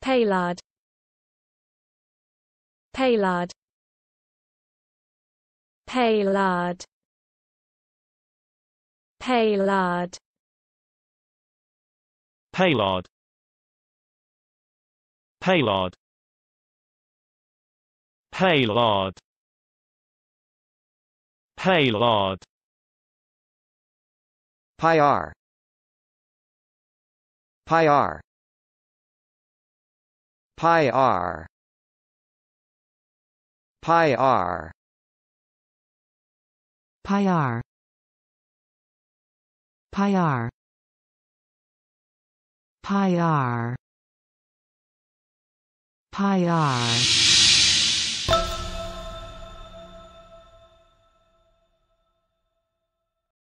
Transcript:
Payload. Payload. Payload. Payload. Payload. Payload. Payload. Payload. Pyar Pyar pi r pi r pi r pi r pi r pi r